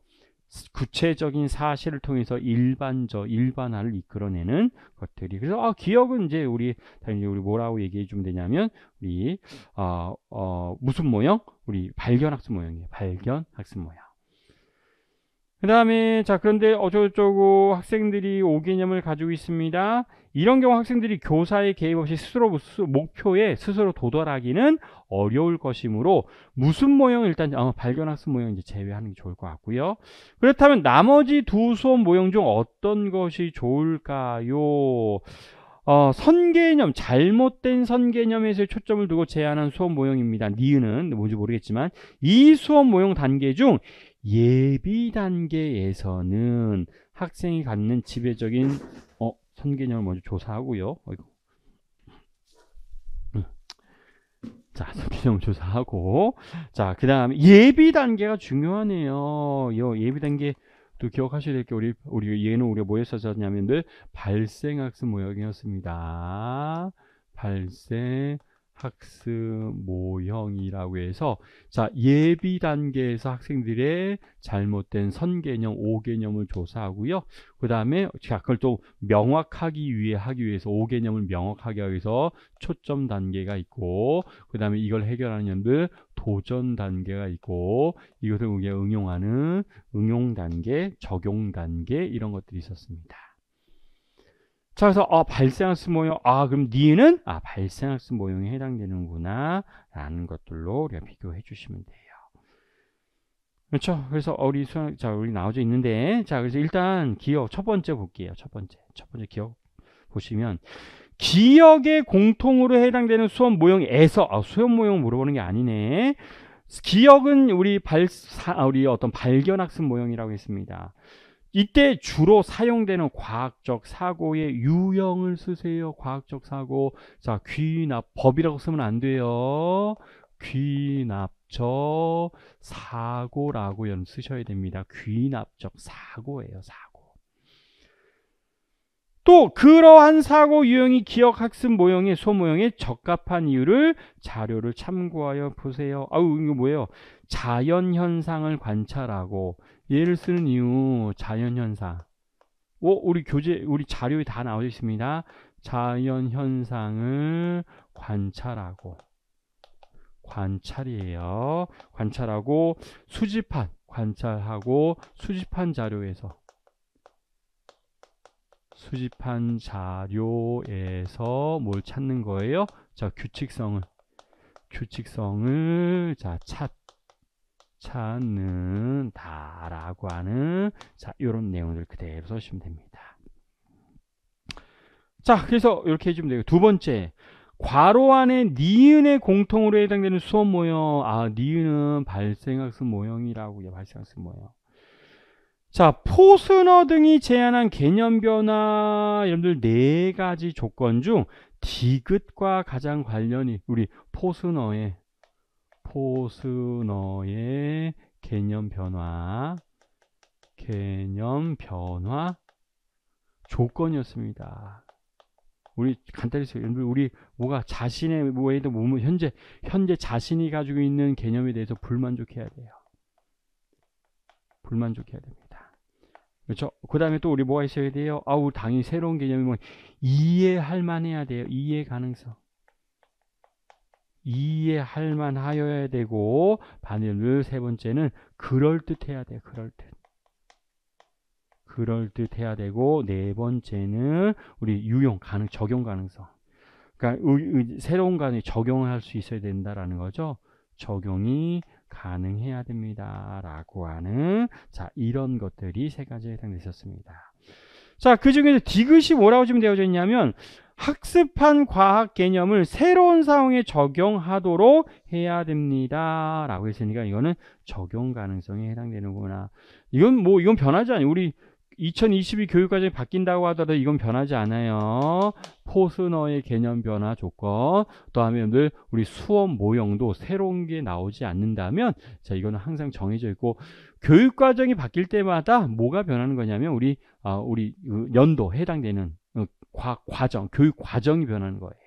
구체적인 사실을 통해서 일반적 일반화를 이끌어내는 것들이 그래서 아, 기억은 이제 우리 당연히 우리 뭐라고 얘기해 주면 되냐면 우리 어, 어, 무슨 모형 우리 발견 학습 모형이에요 발견 학습 모형 그 다음에 자 그런데 어쩌고저쩌고 학생들이 오개념을 가지고 있습니다 이런 경우 학생들이 교사의 개입 없이 스스로 목표에 스스로 도달하기는 어려울 것이므로 무슨 모형 일단 어, 발견학습 모형 이제 제외하는 게 좋을 것 같고요. 그렇다면 나머지 두 수업 모형 중 어떤 것이 좋을까요? 어, 선개념, 잘못된 선개념에서의 초점을 두고 제안한 수업 모형입니다. 니은은 뭔지 모르겠지만 이 수업 모형 단계 중 예비 단계에서는 학생이 갖는 지배적인 선개념을 먼저 조사하고요. 어이구. 자, 선개념 조사하고 자, 그 다음에 예비 단계가 중요하네요. 요 예비 단계 또 기억하셔야 될게 우리 우리 얘는 우리가 뭐 했었냐면 발생학습 모형이었습니다. 발생 학습 모형이라고 해서 자 예비 단계에서 학생들의 잘못된 선개념, 오개념을 조사하고요. 그 다음에 그걸 또 명확하기 위해 하기 위해서 오개념을 명확하게 하기 위해서 초점 단계가 있고 그 다음에 이걸 해결하는 연들 도전 단계가 있고 이것을 우리가 응용하는 응용 단계, 적용 단계 이런 것들이 있었습니다. 자, 그래서 아, 발생학습 모형. 아, 그럼 니는 아, 발생학습 모형에 해당되는구나. 라는 것들로 우리가 비교해 주시면 돼요. 그렇죠? 그래서 어, 우리 수학 자, 우리 나오져 있는데 자, 그래서 일단 기억 첫 번째 볼게요. 첫 번째. 첫 번째 기억 보시면 기억의 공통으로 해당되는 수업 모형에서 아, 수업 모형 물어보는 게 아니네. 기억은 우리 발 사, 우리 어떤 발견 학습 모형이라고 했습니다. 이때 주로 사용되는 과학적 사고의 유형을 쓰세요. 과학적 사고. 자, 귀납. 법이라고 쓰면 안 돼요. 귀납적 사고라고 연 쓰셔야 됩니다. 귀납적 사고예요. 사고. 또 그러한 사고 유형이 기억학습 모형의 소모형에 적합한 이유를 자료를 참고하여 보세요. 아우 이거 뭐예요? 자연현상을 관찰하고 얘를 쓰는 이유 자연현상 오, 어, 우리 교재 우리 자료에 다 나와 있습니다 자연현상을 관찰하고 관찰이에요 관찰하고 수집한 관찰하고 수집한 자료에서 수집한 자료에서 뭘 찾는 거예요? 자, 규칙성을 규칙성을 자, 찾 찾는다 라고 하는 자 이런 내용들 그대로 쓰시면 됩니다 자 그래서 이렇게 해주면 되고 두 번째 괄호 안에 니은의 공통으로 해당되는 수업 모형 아 니은은 발생학습 모형이라고 요 발생학습 모형 자 포스너 등이 제안한 개념 변화 여러분들 네 가지 조건 중 디귿과 가장 관련이 우리 포스너의 포스너의 개념 변화, 개념 변화 조건이었습니다. 우리 간단히 여러 우리 뭐가 자신의 뭐에도 몸 현재 현재 자신이 가지고 있는 개념에 대해서 불만족해야 돼요. 불만족해야 됩니다. 그렇죠? 그 다음에 또 우리 뭐가 있어야 돼요? 아우 당연히 새로운 개념이 뭐 이해할 만해야 돼요. 이해 가능성. 이해할 만하여야 되고 반일을 세 번째는 그럴듯해야 돼. 그럴듯. 그럴듯해야 되고 네 번째는 우리 유용 가능 적용 가능성. 그러니까 의, 의, 새로운 관에 적용할 수 있어야 된다라는 거죠. 적용이 가능해야 됩니다라고 하는 자 이런 것들이 세 가지에 해당되셨습니다. 자그 중에서 디귿이 뭐라고 지금 되어져 있냐면 학습한 과학 개념을 새로운 상황에 적용하도록 해야 됩니다. 라고 했으니까 이거는 적용 가능성에 해당되는구나. 이건 뭐, 이건 변하지 않아요. 우리 2022 교육과정이 바뀐다고 하더라도 이건 변하지 않아요. 포스너의 개념 변화 조건, 또 하면 늘 우리 수업 모형도 새로운 게 나오지 않는다면, 자, 이거는 항상 정해져 있고, 교육과정이 바뀔 때마다 뭐가 변하는 거냐면, 우리, 아, 우리 그 연도 해당되는 과, 과정, 교육 과정이 변하는 거예요.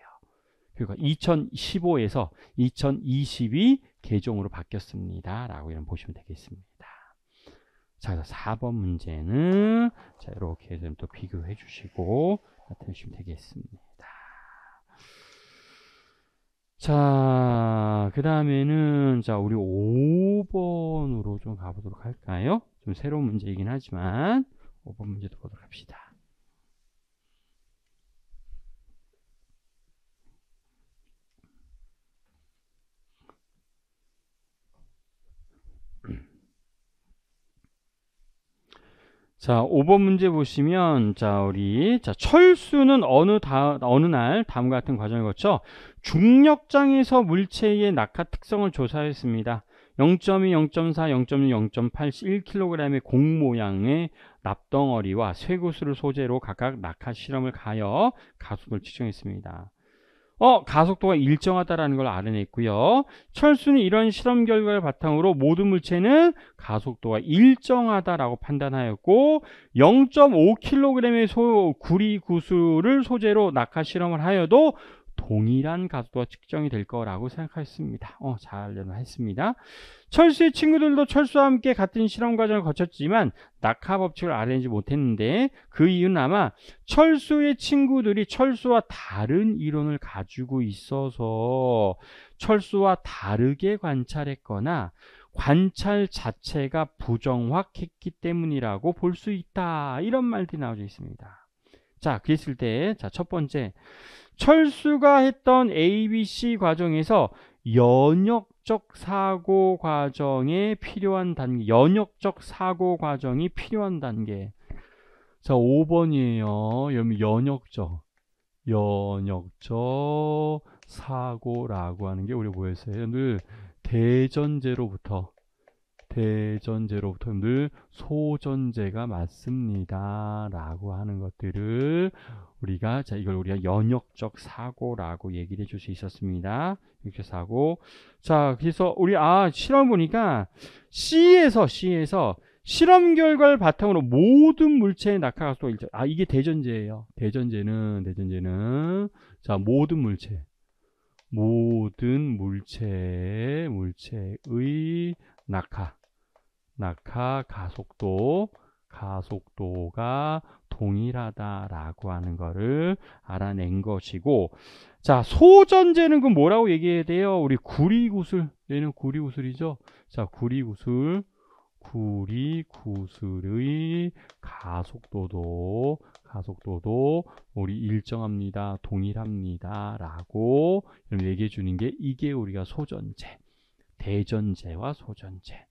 그러니까 2015에서 2022 개정으로 바뀌었습니다. 라고 이런 보시면 되겠습니다. 자, 그래서 4번 문제는 자, 이렇게 좀 또 비교해 주시고 나타내시면 되겠습니다. 자, 그 다음에는 자, 우리 5번으로 좀 가보도록 할까요? 좀 새로운 문제이긴 하지만 5번 문제도 보도록 합시다. 자, 5번 문제 보시면 자, 우리 자, 철수는 어느 다 어느 날 다음과 같은 과정을 거쳐 중력장에서 물체의 낙하 특성을 조사했습니다. 0.2, 0.4, 0.6, 0.8, 1kg의 공 모양의 납덩어리와 쇠구슬을 소재로 각각 낙하 실험을 가여 가속을 측정했습니다. 어 가속도가 일정하다라는 걸 알아냈고요. 철수는 이런 실험 결과를 바탕으로 모든 물체는 가속도가 일정하다라고 판단하였고 0.5kg의 소, 구리 구슬을 소재로 낙하 실험을 하여도 동일한 가수도 측정이 될 거라고 생각했습니다. 어, 잘연습했습니다 철수의 친구들도 철수와 함께 같은 실험 과정을 거쳤지만 낙하 법칙을 알아내지 못했는데 그 이유는 아마 철수의 친구들이 철수와 다른 이론을 가지고 있어서 철수와 다르게 관찰했거나 관찰 자체가 부정확했기 때문이라고 볼 수 있다. 이런 말들이 나오고 있습니다. 자, 그랬을 때, 자, 첫 번째. 철수가 했던 ABC 과정에서 연역적 사고 과정에 필요한 단계, 연역적 사고 과정이 필요한 단계. 자, 5번이에요. 여러분, 연역적. 연역적 사고라고 하는 게 우리 뭐였어요? 여러분들, 대전제로부터 대전제로부터 늘 소전제가 맞습니다. 라고 하는 것들을 우리가 자 이걸 우리가 연역적 사고라고 얘기를 해줄 수 있었습니다. 이렇게 사고 자 그래서 우리 아 실험 보니까 C에서 C에서 실험 결과를 바탕으로 모든 물체의 낙하각도 일정. 아 이게 대전제예요. 대전제는 대전제는 자 모든 물체 모든 물체 물체의 낙하 낙하 가속도 가속도가 동일하다라고 하는 것을 알아낸 것이고 자 소전제는 그 뭐라고 얘기해야 돼요? 우리 구리구슬 얘는 구리구슬이죠. 자 구리구슬 구리구슬의 가속도도 가속도도 우리 일정합니다. 동일합니다. 라고 얘기해 주는 게 이게 우리가 소전제 대전제와 소전제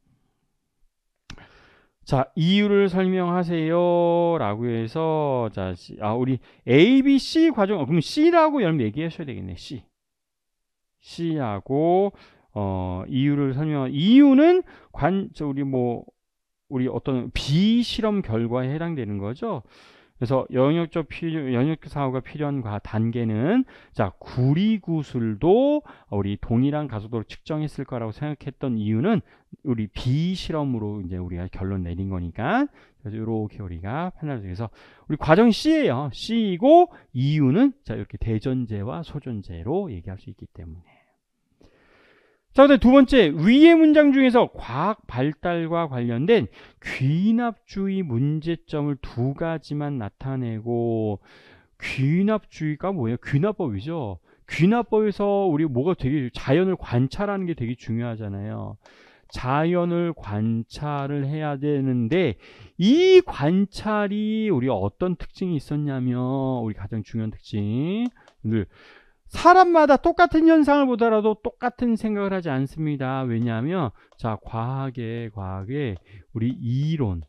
자, 이유를 설명하세요. 라고 해서, 자, 아, 우리 A, B, C 과정, 어, 그럼 C라고 여러분 얘기하셔야 되겠네, C. C하고, 어, 이유를 설명, 이유는 관, 저, 우리 뭐, 우리 어떤 비실험 결과에 해당되는 거죠. 그래서 영역적 필요, 영역 사후가 필요한 단계는 자 구리 구술도 우리 동일한 가속도로 측정했을 거라고 생각했던 이유는 우리 비실험으로 이제 우리가 결론 내린 거니까 그래서 이렇게 우리가 판단을 해서 우리 과정 C예요. C이고 이유는 자 이렇게 대전제와 소전제로 얘기할 수 있기 때문에. 자, 그다음 두 번째 위의 문장 중에서 과학 발달과 관련된 귀납주의 문제점을 두 가지만 나타내고 귀납주의가 뭐예요? 귀납법이죠. 귀납법에서 우리 뭐가 되게 자연을 관찰하는 게 되게 중요하잖아요. 자연을 관찰을 해야 되는데 이 관찰이 우리 어떤 특징이 있었냐면 우리 가장 중요한 특징 늘 사람마다 똑같은 현상을 보더라도 똑같은 생각을 하지 않습니다. 왜냐하면 자 과학의 과학의 우리 이론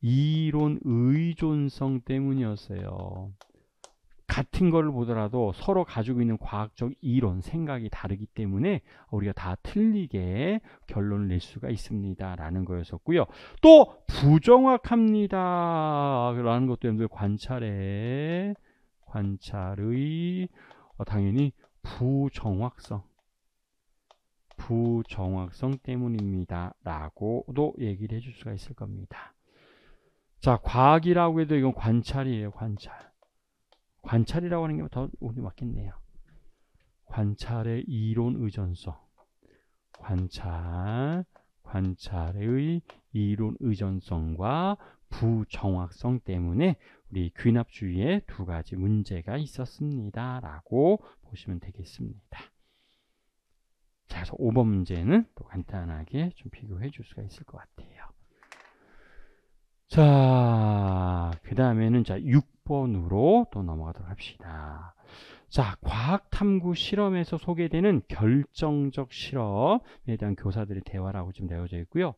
이론 의존성 때문이었어요. 같은 걸 보더라도 서로 가지고 있는 과학적 이론, 생각이 다르기 때문에 우리가 다 틀리게 결론을 낼 수가 있습니다. 라는 거였었고요. 또 부정확합니다. 라는 것도 여러분 관찰에 관찰의 어, 당연히 부정확성 부정확성 때문입니다. 라고도 얘기를 해줄 수가 있을 겁니다. 자, 과학이라고 해도 이건 관찰이에요. 관찰. 관찰이라고 하는 게더 우리 맞겠네요. 관찰의 이론 의존성. 관찰, 관찰의 이론 의존성과 부정확성 때문에 우리 귀납주의에 두 가지 문제가 있었습니다. 라고 보시면 되겠습니다. 자, 그래서 5번 문제는 또 간단하게 좀 비교해 줄 수가 있을 것 같아요. 자, 그 다음에는 자 6번으로 또 넘어가도록 합시다. 자, 과학 탐구 실험에서 소개되는 결정적 실험에 대한 교사들의 대화라고 지금 되어져 있고요.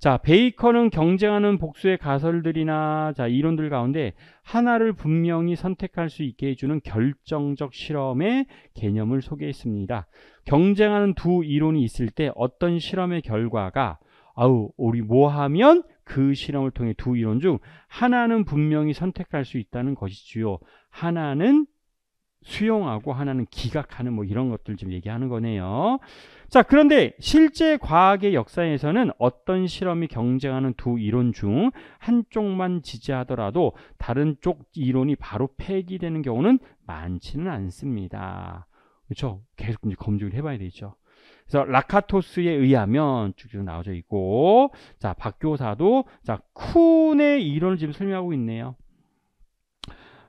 자, 베이커는 경쟁하는 복수의 가설들이나 자, 이론들 가운데 하나를 분명히 선택할 수 있게 해주는 결정적 실험의 개념을 소개했습니다. 경쟁하는 두 이론이 있을 때 어떤 실험의 결과가 아우, 우리 뭐 하면 그 실험을 통해 두 이론 중 하나는 분명히 선택할 수 있다는 것이지요. 하나는 수용하고 하나는 기각하는 뭐 이런 것들 좀 얘기하는 거네요. 자, 그런데 실제 과학의 역사에서는 어떤 실험이 경쟁하는 두 이론 중 한쪽만 지지하더라도 다른 쪽 이론이 바로 폐기되는 경우는 많지는 않습니다. 그렇죠? 계속 이제 검증을 해봐야 되죠. 그래서 라카토스에 의하면 쭉쭉 나와져 있고 자 박교사도 자 쿤의 네 이론을 지금 설명하고 있네요.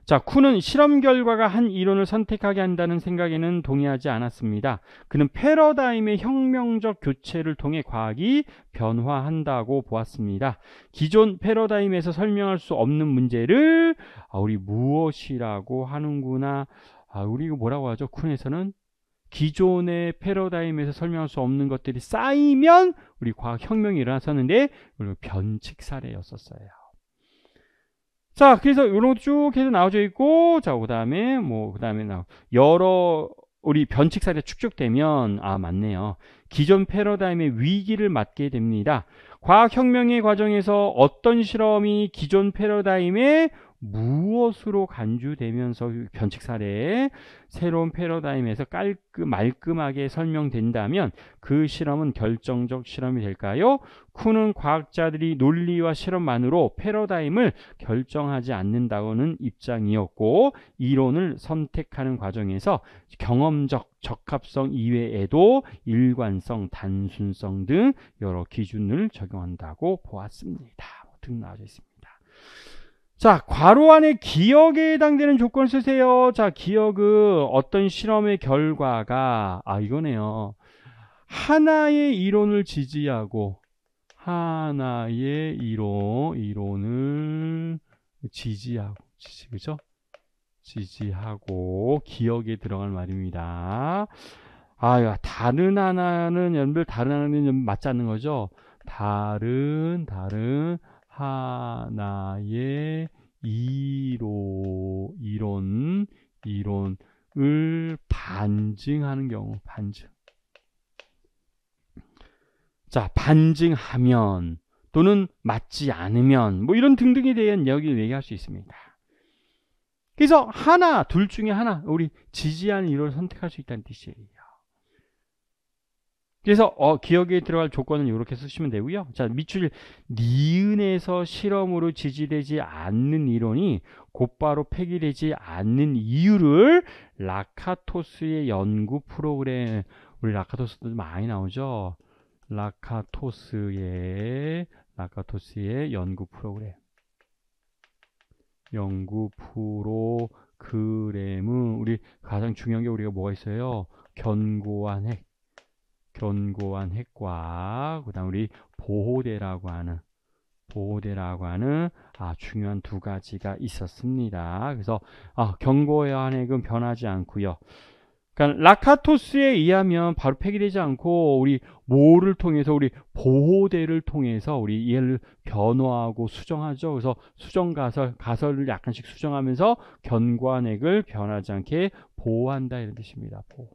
자, 쿠는 실험 결과가 한 이론을 선택하게 한다는 생각에는 동의하지 않았습니다. 그는 패러다임의 혁명적 교체를 통해 과학이 변화한다고 보았습니다. 기존 패러다임에서 설명할 수 없는 문제를 아, 우리 무엇이라고 하는구나. 아, 우리 이거 뭐라고 하죠? 쿤에서는 기존의 패러다임에서 설명할 수 없는 것들이 쌓이면 우리 과학 혁명이 일어났었는데 변칙 사례였었어요. 자, 그래서 이런 쭉 해서 나와져 있고, 자, 그 다음에, 뭐, 그 다음에 여러, 우리 변칙사례 축적되면, 아, 맞네요. 기존 패러다임의 위기를 맞게 됩니다. 과학혁명의 과정에서 어떤 실험이 기존 패러다임의 무엇으로 간주되면서 변칙 사례의 새로운 패러다임에서 깔끔 말끔하게 설명된다면 그 실험은 결정적 실험이 될까요? 쿠는 과학자들이 논리와 실험만으로 패러다임을 결정하지 않는다고는 입장이었고 이론을 선택하는 과정에서 경험적 적합성 이외에도 일관성, 단순성 등 여러 기준을 적용한다고 보았습니다. 뭐 등 나와져 있습니다. 자, 괄호 안에 기억에 해당되는 조건을 쓰세요. 자, 기억은 어떤 실험의 결과가 아 이거네요. 하나의 이론을 지지하고 하나의 이론 이론을 지지하고 지지 그죠? 지지하고 기억에 들어갈 말입니다. 아, 다른 하나는 연별 다른 하나는 맞지 않는 거죠? 다른 다른 하나의 이로, 이론, 이론을 반증하는 경우, 반증. 자, 반증하면 또는 맞지 않으면 뭐 이런 등등에 대한 이야기를 얘기할 수 있습니다. 그래서 하나, 둘 중에 하나, 우리 지지하는 이론을 선택할 수 있다는 뜻이에요. 그래서 어, 기억에 들어갈 조건은 이렇게 쓰시면 되고요. 자, 밑줄 니은에서 실험으로 지지되지 않는 이론이 곧바로 폐기되지 않는 이유를 라카토스의 연구 프로그램 우리 라카토스도 많이 나오죠. 라카토스의 라카토스의 연구 프로그램 연구 프로그램은 우리 가장 중요한 게 우리가 뭐가 있어요? 견고한 핵 견고한 핵과 그다음 우리 보호대라고 하는 보호대라고 하는 아, 중요한 두 가지가 있었습니다. 그래서 아, 견고한 핵은 변하지 않고요. 그러니까 라카토스에 의하면 바로 폐기되지 않고 우리 모를 통해서 우리 보호대를 통해서 우리 얘를 변화하고 수정하죠. 그래서 수정 가설 가설을 약간씩 수정하면서 견고한핵을 변하지 않게 보호한다 이런 뜻입니다. 보호.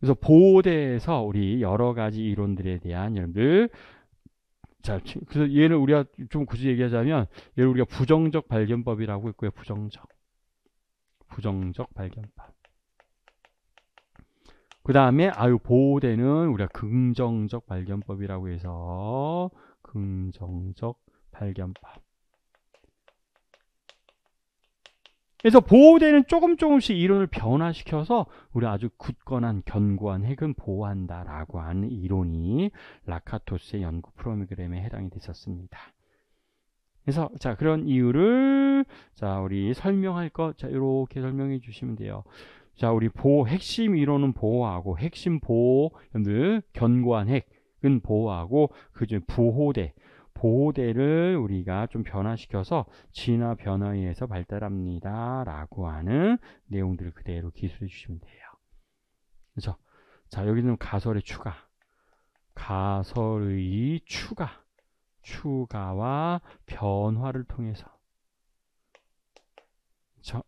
그래서 보호대에서 우리 여러 가지 이론들에 대한 여러분들 자, 그래서 얘를 우리가 좀 굳이 얘기하자면 얘를 우리가 부정적 발견법이라고 했고요. 부정적. 부정적 발견법. 그 다음에 아유 보호대는 우리가 긍정적 발견법이라고 해서 긍정적 발견법. 그래서 보호대는 조금 조금씩 이론을 변화시켜서 우리 아주 굳건한 견고한 핵은 보호한다라고 하는 이론이 라카토스의 연구 프로그램에 해당이 됐었습니다. 그래서 자 그런 이유를 자 우리 설명할 것자 이렇게 설명해 주시면 돼요. 자 우리 보호 핵심 이론은 보호하고 핵심 보호 견고한 핵은 보호하고 그중에 부호대 보호대를 우리가 좀 변화시켜서 진화 변화에 의해서 발달합니다. 라고 하는 내용들을 그대로 기술해 주시면 돼요. 그죠? 자, 여기는 가설의 추가. 가설의 추가. 추가와 변화를 통해서.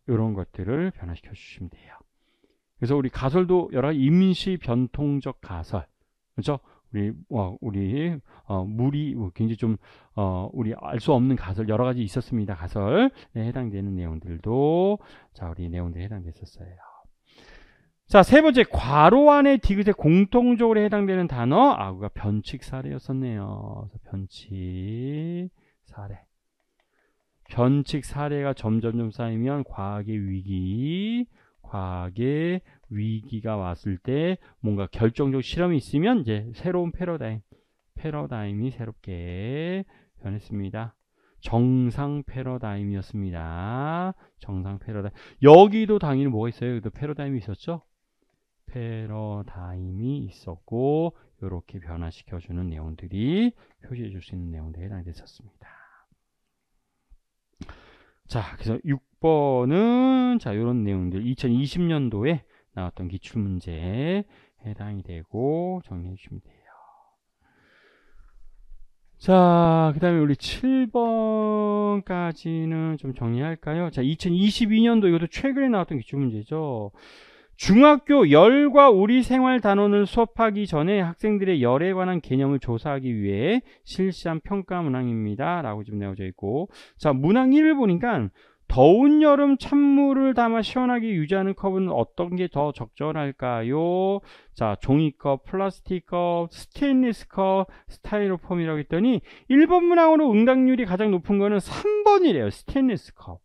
이런 것들을 변화시켜 주시면 돼요. 그래서 우리 가설도 여러 임시 변통적 가설. 그죠? 우리 어, 우리 어, 물이 뭐 굉장히 좀 어, 우리 알 수 없는 가설 여러 가지 있었습니다. 가설에 네, 해당되는 내용들도 자 우리 내용들에 해당됐었어요. 자 세 번째 괄호 안에 디귿에 공통적으로 해당되는 단어 아우가 변칙 사례였었네요. 변칙 사례. 변칙 사례가 점점점 쌓이면 과학의 위기, 과학의 위기가 왔을 때 뭔가 결정적 실험이 있으면 이제 새로운 패러다임, 패러다임이 새롭게 변했습니다. 정상 패러다임이었습니다. 정상 패러다임. 여기도 당연히 뭐가 있어요? 여기도 패러다임이 있었죠? 패러다임이 있었고 이렇게 변화시켜주는 내용들이 표시해 줄 수 있는 내용들에 해당됐었습니다. 자, 그래서 6번은 자 이런 내용들 2020년도에 나왔던 기출문제에 해당이 되고 정리해 주시면 돼요. 자, 그 다음에 우리 7번까지는 좀 정리할까요? 자, 2022년도 이것도 최근에 나왔던 기출문제죠. 중학교 열과 우리 생활 단원을 수업하기 전에 학생들의 열에 관한 개념을 조사하기 위해 실시한 평가 문항입니다. 라고 지금 나오져 있고. 자, 문항 1을 보니까 더운 여름 찬물을 담아 시원하게 유지하는 컵은 어떤 게 더 적절할까요? 자, 종이컵, 플라스틱컵, 스테인리스 컵, 스타일로폼이라고 했더니 1번 문항으로 응답률이 가장 높은 거는 3번이래요. 스테인리스 컵.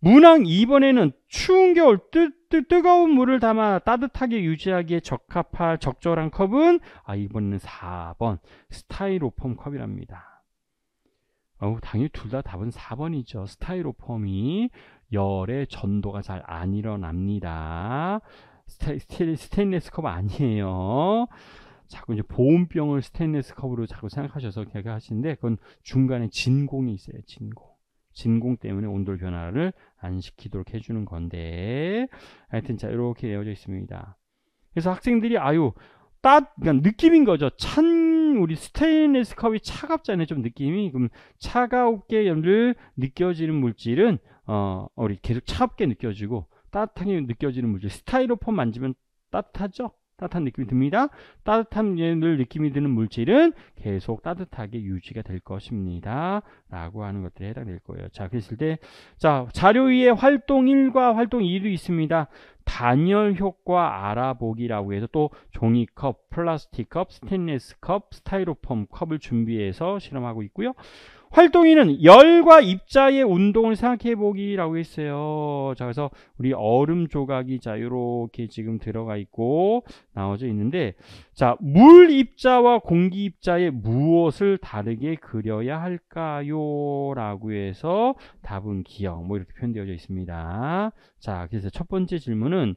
문항 2번에는 추운 겨울 뜨, 뜨, 뜨거운 물을 담아 따뜻하게 유지하기에 적합할 적절한 컵은 아, 이번에는 4번 스타일로폼 컵이랍니다. 어, 당연히 둘 다 답은 4번이죠. 스타이로폼이 열의 전도가 잘 안 일어납니다. 스테, 스테, 스테인리스컵 아니에요. 자꾸 이제 보온병을 스테인리스 컵으로 자꾸 생각하셔서 그렇게 하시는데 그건 중간에 진공이 있어요. 진공. 진공 때문에 온돌 변화를 안 시키도록 해주는 건데 하여튼 자 이렇게 내어져 있습니다. 그래서 학생들이 아유 따 그러니까 느낌인 거죠. 찬 우리 스테인리스 컵이 차갑잖아요. 좀 느낌이. 그럼 차가우게 연을 느껴지는 물질은 어, 우리 계속 차갑게 느껴지고 따뜻하게 느껴지는 물질. 스타일로폼 만지면 따뜻하죠? 따뜻한 느낌이 듭니다. 따뜻한 느낌이 드는 물질은 계속 따뜻하게 유지가 될 것입니다. 라고 하는 것들에 해당될 거예요. 자, 그랬을 때, 자, 자료 위에 활동 1과 활동 2도 있습니다. 단열 효과 알아보기라고 해서 또 종이컵, 플라스틱 컵, 스테인리스 컵, 스타이로폼 컵을 준비해서 실험하고 있고요. 활동이는 열과 입자의 운동을 생각해 보기라고 했어요. 자, 그래서 우리 얼음 조각이 자, 요렇게 지금 들어가 있고 나와져 있는데 자, 물 입자와 공기 입자의 무엇을 다르게 그려야 할까요? 라고 해서 답은 기억 뭐 이렇게 표현되어져 있습니다. 자, 그래서 첫 번째 질문은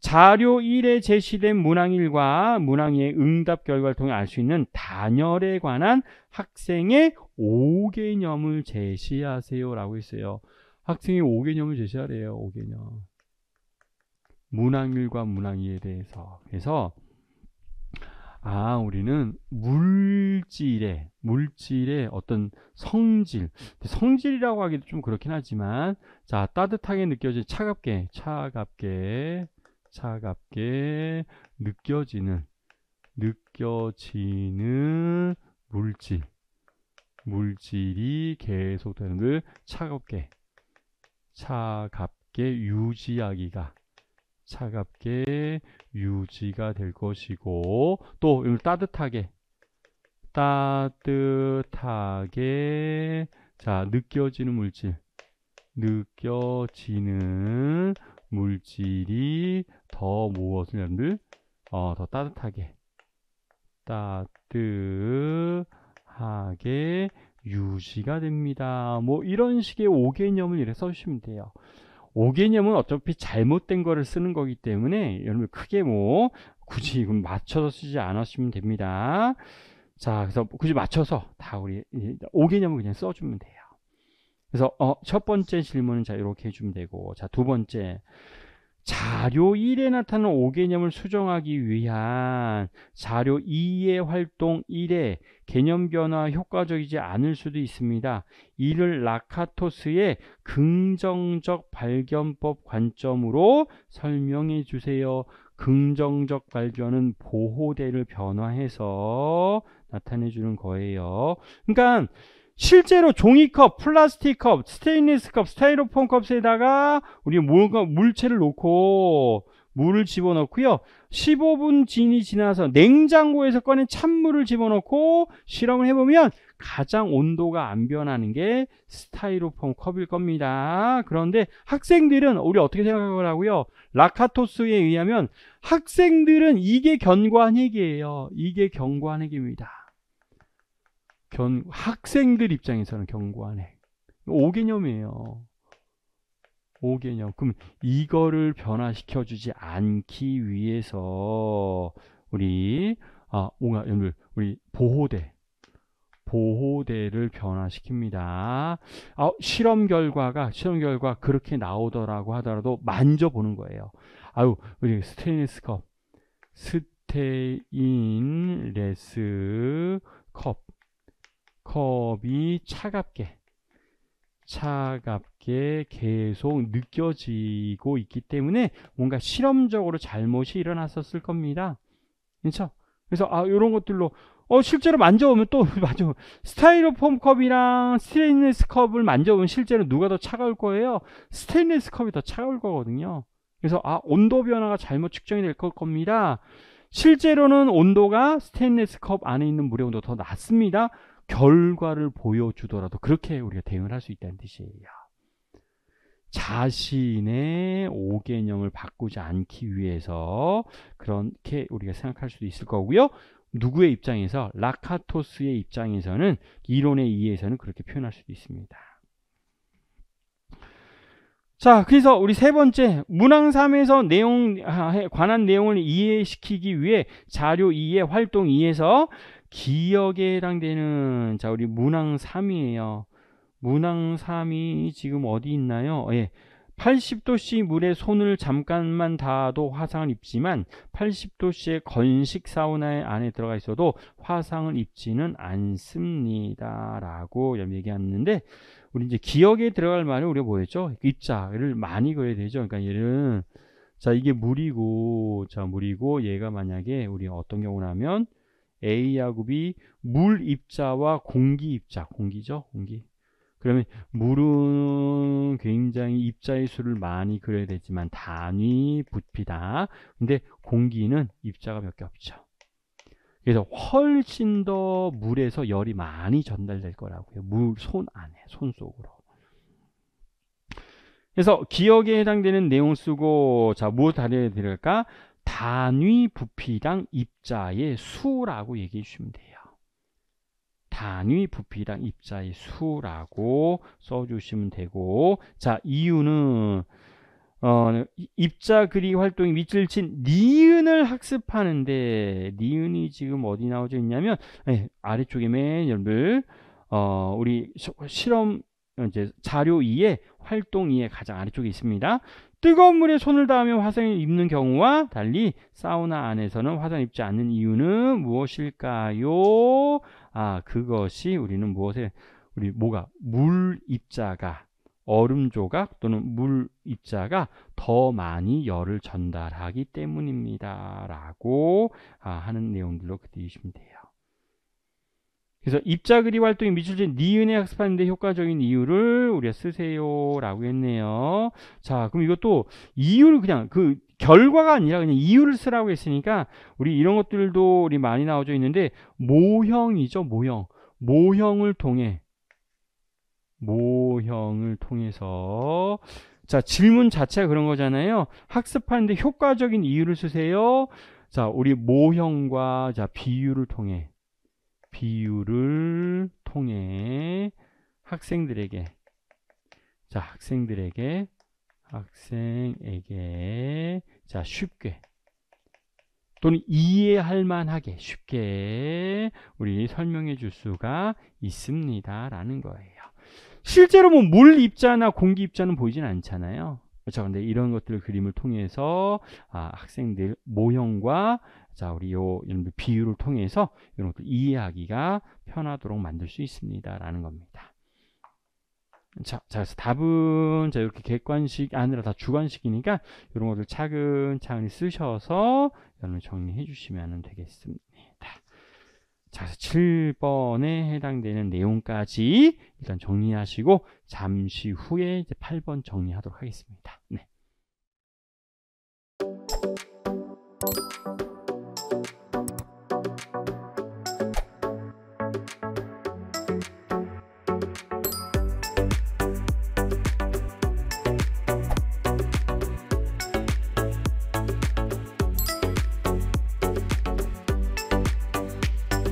자료 1에 제시된 문항 1과 문항 2의 응답 결과를 통해 알 수 있는 단열에 관한 학생의 5개념을 제시하세요 라고 했어요. 학생이 5개념을 제시하래요. 5개념. 문항률과 문항이에 대해서. 그래서 아 우리는 물질의 물질의 어떤 성질 성질이라고 하기도 좀 그렇긴 하지만 자 따뜻하게 느껴지 차갑게 차갑게 차갑게 느껴지는 느껴지는 물질 물질이 계속 되는 걸 차갑게 차갑게 유지하기가 차갑게 유지가 될 것이고 또 따뜻하게 따뜻하게 자 느껴지는 물질 느껴지는 물질이 더 무엇을 여러분들 어, 더 따뜻하게 따뜻 하게 유지가 됩니다. 뭐 이런 식의 5개념을 이렇게 써주시면 돼요. 5개념은 어차피 잘못된 거를 쓰는 거기 때문에 여러분 크게 뭐 굳이 맞춰서 쓰지 않았으면 됩니다. 자, 그래서 굳이 맞춰서 다 우리 5개념을 그냥 써주면 돼요. 그래서 어, 첫 번째 질문은 자 이렇게 해주면 되고 자 두 번째 자료 1에 나타난 5개념을 수정하기 위한 자료 2의 활동 1에 개념 변화 효과적이지 않을 수도 있습니다. 이를 라카토스의 긍정적 발견법 관점으로 설명해 주세요. 긍정적 발견은 보호대를 변화해서 나타내 주는 거예요. 그러니까 실제로 종이컵, 플라스틱컵, 스테인리스컵, 스타이로폼 컵에다가 우리 물체를 놓고 물을 집어넣고요. 15분 진이 지나서 냉장고에서 꺼낸 찬물을 집어넣고 실험을 해보면 가장 온도가 안 변하는 게 스타이로폼 컵일 겁니다. 그런데 학생들은 우리 어떻게 생각을 하고요? 라카토스에 의하면 학생들은 이게 견고한 핵이에요. 이게 견고한 핵입니다. 견, 학생들 입장에서는 경고한 해. 5개념이에요. 5개념. 그럼 이거를 변화시켜 주지 않기 위해서 우리 아, 옹아 연물 우리 보호대 보호대를 변화시킵니다. 아, 실험 결과가 실험 결과 그렇게 나오더라고 하더라도 만져보는 거예요. 아유 우리 스테인리스 컵 스테인레스 컵 컵이 차갑게 차갑게 계속 느껴지고 있기 때문에 뭔가 실험적으로 잘못이 일어났었을 겁니다. 그렇죠? 그래서 아 이런 것들로 어 실제로 만져보면 또 *laughs* 맞아 스타일로폼 컵이랑 스테인리스 컵을 만져보면 실제로 누가 더 차가울 거예요 스테인리스 컵이 더 차가울 거거든요 그래서 아 온도 변화가 잘못 측정이 될 겁니다 실제로는 온도가 스테인리스 컵 안에 있는 물의 온도 더 낮습니다 결과를 보여주더라도 그렇게 우리가 대응을 할 수 있다는 뜻이에요. 자신의 오개념을 바꾸지 않기 위해서 그렇게 우리가 생각할 수도 있을 거고요. 누구의 입장에서 라카토스의 입장에서는 이론에 의해서는 그렇게 표현할 수도 있습니다. 자, 그래서 우리 세 번째 문항3에서 내용 에 아, 관한 내용을 이해시키기 위해 자료 2의 활동 2에서 기역에 해당되는 자 우리 문항 3이에요. 문항 3이 지금 어디 있나요? 예. 80도씨 물에 손을 잠깐만 닿아도 화상을 입지만 80도씨의 건식 사우나의 안에 들어가 있어도 화상을 입지는 않습니다. 라고 얘기하는데 우리 이제 기억에 들어갈 말을 우리가 뭐였죠? 입자를 많이 그려야 되죠. 그러니까 얘는 자 이게 물이고 자 물이고 얘가 만약에 우리 어떤 경우라면 A야곱이 물 입자와 공기 입자, 공기죠? 공기. 그러면 물은 굉장히 입자의 수를 많이 그려야 되지만 단위, 부피다. 근데 공기는 입자가 몇 개 없죠. 그래서 훨씬 더 물에서 열이 많이 전달될 거라고요. 물 손 안에, 손 속으로. 그래서 기억에 해당되는 내용 쓰고 자 무엇 을 다려야 될까? 단위 부피당 입자의 수라고 얘기해 주시면 돼요. 단위 부피당 입자의 수라고 써주시면 되고 자 이유는 어, 입자 그리 활동이 밑줄친 니은을 학습하는데 니은이 지금 어디 나오져 있냐면 네, 아래쪽에 맨 여러분들 어, 우리 실험 이제 자료 2에 활동 2에 가장 아래쪽에 있습니다. 뜨거운 물에 손을 닿으면 화상을 입는 경우와 달리 사우나 안에서는 화상 입지 않는 이유는 무엇일까요? 아, 그것이 우리는 무엇에 우리 뭐가 물 입자가 얼음 조각 또는 물 입자가 더 많이 열을 전달하기 때문입니다. 라고 아, 하는 내용들로 그리시면 돼요. 그래서 입자 그리 활동이 미출된 니은에 학습하는데 효과적인 이유를 우리가 쓰세요 라고 했네요 자 그럼 이것도 이유를 그냥 그 결과가 아니라 그냥 이유를 쓰라고 했으니까 우리 이런 것들도 우리 많이 나와져 있는데 모형이죠 모형 모형을 통해 모형을 통해서 자 질문 자체가 그런 거잖아요 학습하는데 효과적인 이유를 쓰세요 자 우리 모형과 자 비유를 통해 비율을 통해 학생들에게 자 학생들에게 학생에게 자 쉽게 또는 이해할 만하게 쉽게 우리 설명해 줄 수가 있습니다 라는 거예요 실제로 뭐 물 입자나 공기 입자는 보이진 않잖아요 그렇죠 근데 이런 것들 그림을 통해서 아, 학생들 모형과 자, 우리 요 이런 비유를 통해서 이런 것들 이해하기가 편하도록 만들 수 있습니다라는 겁니다. 자, 자, 그래서 답은 자 이렇게 객관식 아니라 다 주관식이니까 이런 것들 차근차근히 쓰셔서 여러분 정리해 주시면 되겠습니다. 자, 7번에 해당되는 내용까지 일단 정리하시고 잠시 후에 이제 8번 정리하도록 하겠습니다. 네.